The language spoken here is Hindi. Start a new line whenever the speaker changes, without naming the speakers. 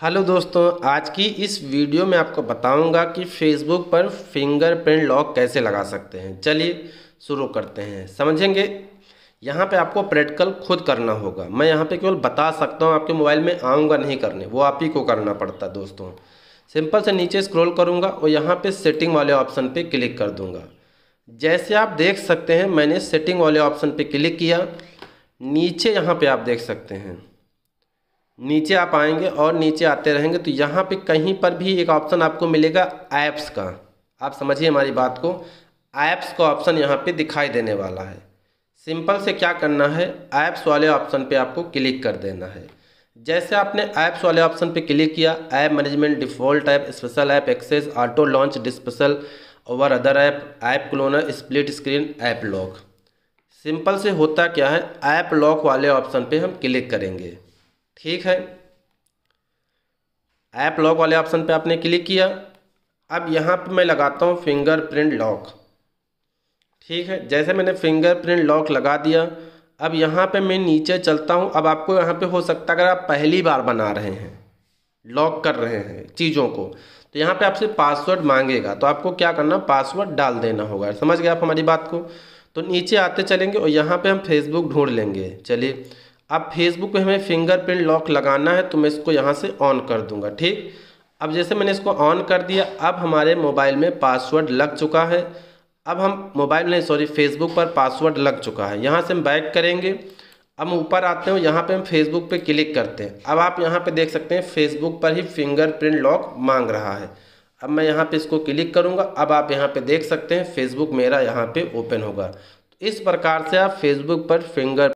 हेलो दोस्तों आज की इस वीडियो में आपको बताऊंगा कि फेसबुक पर फिंगरप्रिंट लॉक कैसे लगा सकते हैं चलिए शुरू करते हैं समझेंगे यहाँ पे आपको प्रैक्टिकल खुद करना होगा मैं यहाँ पे केवल बता सकता हूँ आपके मोबाइल में आऊँगा नहीं करने वो आप ही को करना पड़ता दोस्तों सिंपल से नीचे स्क्रॉल करूँगा और यहाँ पर सेटिंग वाले ऑप्शन पर क्लिक कर दूँगा जैसे आप देख सकते हैं मैंने सेटिंग वाले ऑप्शन पर क्लिक किया नीचे यहाँ पर आप देख सकते हैं नीचे आप आएंगे और नीचे आते रहेंगे तो यहाँ पे कहीं पर भी एक ऑप्शन आपको मिलेगा ऐप्स का आप समझिए हमारी बात को ऐप्स का ऑप्शन यहाँ पे दिखाई देने वाला है सिंपल से क्या करना है ऐप्स वाले ऑप्शन पे आपको क्लिक कर देना है जैसे आपने ऐप्स वाले ऑप्शन पे क्लिक किया app management default app special app access auto launch display over other app app cloner split screen app lock simple से होता क्या है ऐप लॉक वाले ऑप्शन पे हम क्लिक करेंगे ठीक है ऐप लॉक वाले ऑप्शन पे आपने क्लिक किया अब यहाँ पे मैं लगाता हूँ फिंगरप्रिंट लॉक ठीक है जैसे मैंने फिंगरप्रिंट लॉक लगा दिया अब यहाँ पे मैं नीचे चलता हूँ अब आपको यहाँ पे हो सकता है अगर आप पहली बार बना रहे हैं लॉक कर रहे हैं चीज़ों को तो यहाँ पे आपसे पासवर्ड मांगेगा तो आपको क्या करना पासवर्ड डाल देना होगा समझ गए आप हमारी बात को तो नीचे आते चलेंगे और यहाँ पर हम फेसबुक ढूंढ लेंगे चलिए अब फेसबुक पे हमें फिंगरप्रिंट लॉक लगाना है तो मैं इसको यहाँ से ऑन कर दूँगा ठीक अब जैसे मैंने इसको ऑन कर दिया अब हमारे मोबाइल में पासवर्ड लग चुका है अब हम मोबाइल नहीं सॉरी फेसबुक पर पासवर्ड लग चुका है यहाँ से हम बैक करेंगे अब ऊपर आते हो यहाँ पे हम फेसबुक पे क्लिक करते हैं अब आप यहाँ पे देख सकते हैं फेसबुक पर ही फिंगरप्रिंट लॉक मांग रहा है अब मैं यहाँ पे इसको क्लिक करूँगा अब आप यहाँ पे देख सकते हैं फेसबुक मेरा यहाँ पे ओपन होगा इस प्रकार से आप फेसबुक पर फिंगर